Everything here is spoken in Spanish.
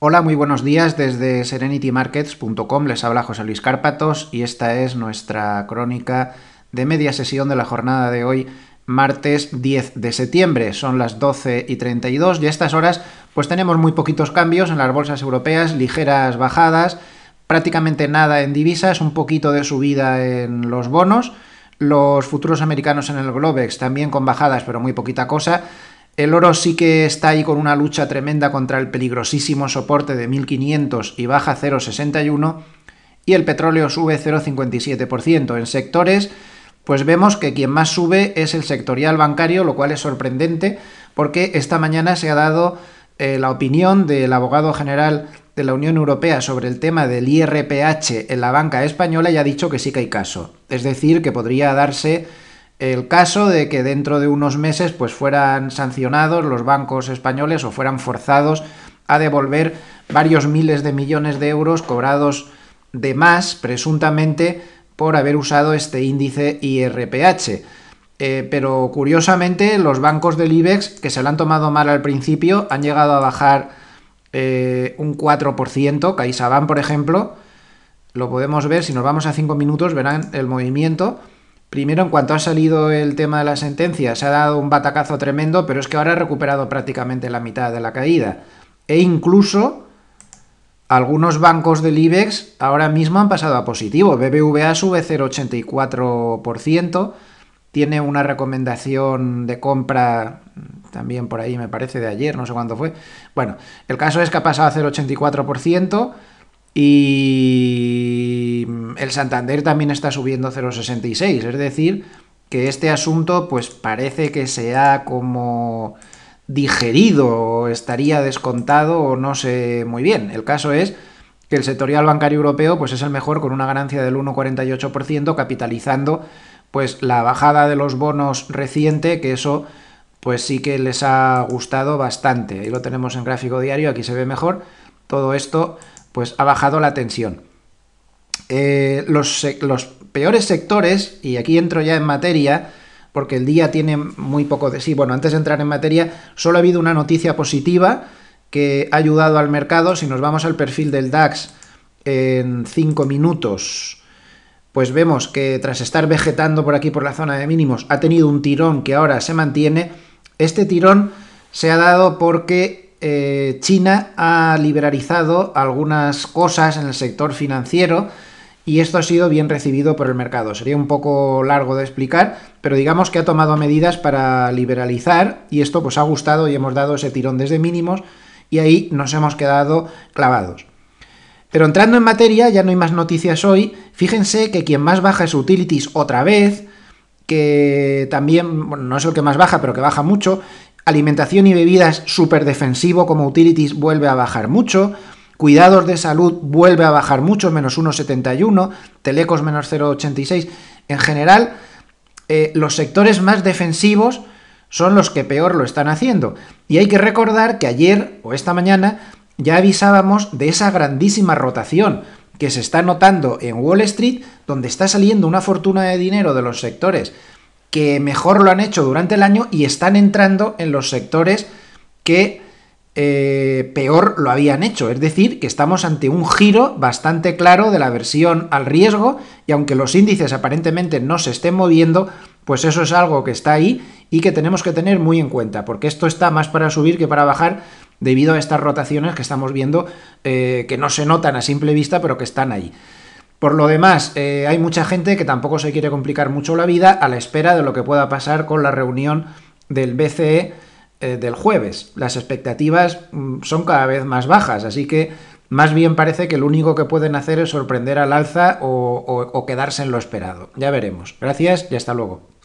Hola, muy buenos días desde serenitymarkets.com. Les habla José Luis Cárpatos y esta es nuestra crónica de media sesión de la jornada de hoy, martes 10 de septiembre. Son las 12 y 32 y a estas horas pues tenemos muy poquitos cambios en las bolsas europeas, ligeras bajadas, prácticamente nada en divisas, un poquito de subida en los bonos. Los futuros americanos en el Globex también con bajadas, pero muy poquita cosa. El oro sí que está ahí con una lucha tremenda contra el peligrosísimo soporte de 1500 y baja 0,61 y el petróleo sube 0,57%. En sectores, pues vemos que quien más sube es el sectorial bancario, lo cual es sorprendente porque esta mañana se ha dado eh, la opinión del abogado general de la Unión Europea sobre el tema del IRPH en la banca española y ha dicho que sí que hay caso. Es decir, que podría darse el caso de que dentro de unos meses pues fueran sancionados los bancos españoles o fueran forzados a devolver varios miles de millones de euros cobrados de más presuntamente por haber usado este índice IRPH. Eh, pero curiosamente los bancos del IBEX, que se lo han tomado mal al principio, han llegado a bajar eh, un 4%. CaixaBank, por ejemplo, lo podemos ver, si nos vamos a 5 minutos verán el movimiento Primero, en cuanto ha salido el tema de la sentencia, se ha dado un batacazo tremendo, pero es que ahora ha recuperado prácticamente la mitad de la caída. E incluso algunos bancos del IBEX ahora mismo han pasado a positivo. BBVA sube 0,84%, tiene una recomendación de compra mm, también por ahí, me parece, de ayer, no sé cuándo fue. Bueno, el caso es que ha pasado a 0,84%. Y mm, el Santander también está subiendo 0,66, es decir, que este asunto pues parece que se ha como digerido, estaría descontado o no sé muy bien. El caso es que el sectorial bancario europeo pues es el mejor con una ganancia del 1,48% capitalizando pues la bajada de los bonos reciente, que eso pues sí que les ha gustado bastante. Ahí lo tenemos en gráfico diario, aquí se ve mejor. Todo esto pues ha bajado la tensión. Eh, los, los, peores sectores, y aquí entro ya en materia, porque el día tiene muy poco de sí, bueno, antes de entrar en materia, solo ha habido una noticia positiva que ha ayudado al mercado. Si nos vamos al perfil del DAX en 5 minutos, pues vemos que tras estar vegetando por aquí por la zona de mínimos, ha tenido un tirón que ahora se mantiene. Este tirón se ha dado porque eh, China ha liberalizado algunas cosas en el sector financiero y esto ha sido bien recibido por el mercado. Sería un poco largo de explicar, pero digamos que ha tomado medidas para liberalizar y esto pues ha gustado y hemos dado ese tirón desde mínimos y ahí nos hemos quedado clavados. Pero entrando en materia, ya no hay más noticias hoy, fíjense que quien más baja es Utilities otra vez, que también, bueno, no es el que más baja, pero que baja mucho, Alimentación y bebidas súper defensivo como utilities vuelve a bajar mucho. Cuidados de salud vuelve a bajar mucho, menos 1,71. Telecos menos 0,86. En general, eh, los sectores más defensivos son los que peor lo están haciendo. Y hay que recordar que ayer o esta mañana ya avisábamos de esa grandísima rotación que se está notando en Wall Street, donde está saliendo una fortuna de dinero de los sectores que mejor lo han hecho durante el año y están entrando en los sectores que eh, peor lo habían hecho. Es decir, que estamos ante un giro bastante claro de la versión al riesgo y aunque los índices aparentemente no se estén moviendo, pues eso es algo que está ahí y que tenemos que tener muy en cuenta, porque esto está más para subir que para bajar debido a estas rotaciones que estamos viendo eh, que no se notan a simple vista, pero que están ahí. Por lo demás, eh, hay mucha gente que tampoco se quiere complicar mucho la vida a la espera de lo que pueda pasar con la reunión del BCE eh, del jueves. Las expectativas mm, son cada vez más bajas, así que más bien parece que lo único que pueden hacer es sorprender al alza o, o quedarse en lo esperado. Ya veremos. Gracias y hasta luego.